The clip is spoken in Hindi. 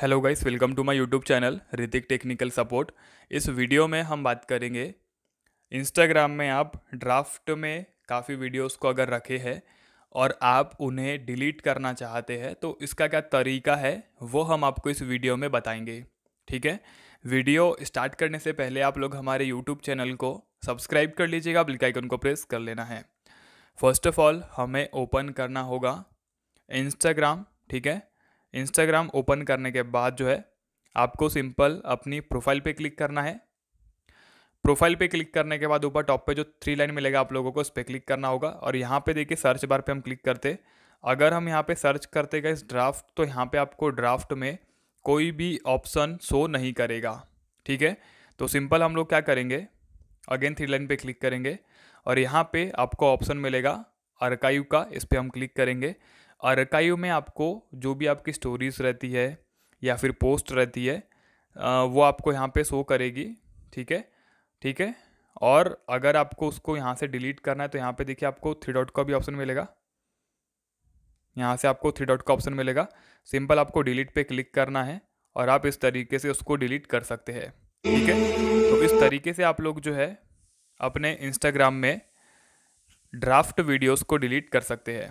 hello guys welcome to my YouTube channel Ritik technical support इस वीडियो में हम बात करेंगे इंस्टाग्राम में आप ड्राफ्ट में काफ़ी वीडियोस को अगर रखे हैं और आप उन्हें डिलीट करना चाहते हैं तो इसका क्या तरीका है वो हम आपको इस वीडियो में बताएंगे ठीक है वीडियो स्टार्ट करने से पहले आप लोग हमारे यूट्यूब चैनल को सब्सक्राइब कर लीजिएगा बिल्कुल को प्रेस कर लेना है फर्स्ट ऑफ ऑल हमें ओपन करना होगा इंस्टाग्राम ठीक है इंस्टाग्राम ओपन करने के बाद जो है आपको सिंपल अपनी प्रोफाइल पे क्लिक करना है प्रोफाइल पे क्लिक करने के बाद ऊपर टॉप पे जो थ्री लाइन मिलेगा आप लोगों को उस पर क्लिक करना होगा और यहाँ पे देखिए सर्च बार पे हम क्लिक करते अगर हम यहाँ पे सर्च करते गए इस ड्राफ्ट तो यहाँ पे आपको ड्राफ्ट में कोई भी ऑप्शन शो नहीं करेगा ठीक है तो सिंपल हम लोग क्या करेंगे अगेन थ्री लाइन पे क्लिक करेंगे और यहाँ पे आपको ऑप्शन मिलेगा अरकाइव का इस पर हम क्लिक करेंगे अरकाइव में आपको जो भी आपकी स्टोरीज़ रहती है या फिर पोस्ट रहती है वो आपको यहाँ पे शो करेगी ठीक है ठीक है और अगर आपको उसको यहाँ से डिलीट करना है तो यहाँ पे देखिए आपको थ्री डॉट का भी ऑप्शन मिलेगा यहाँ से आपको थ्री डॉट का ऑप्शन मिलेगा सिंपल आपको डिलीट पे क्लिक करना है और आप इस तरीके से उसको डिलीट कर सकते हैं ठीक है तो इस तरीके से आप लोग जो है अपने इंस्टाग्राम में ड्राफ्ट वीडियोस को डिलीट कर सकते हैं